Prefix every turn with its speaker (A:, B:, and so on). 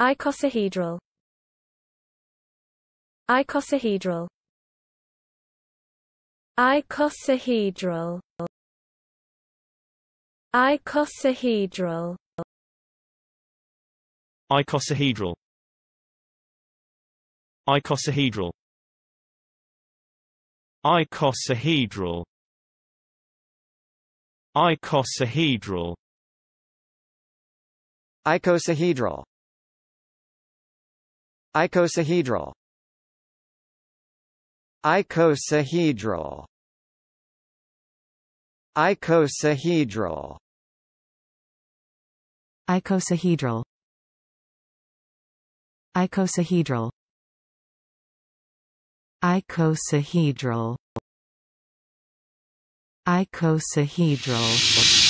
A: Icosahedral Icosahedral Icosahedral Icosahedral Icosahedral Icosahedral Icosahedral Icosahedral Icosahedral Icosahedral Icosahedral Icosahedral Icosahedral Icosahedral
B: Icosahedral Icosahedral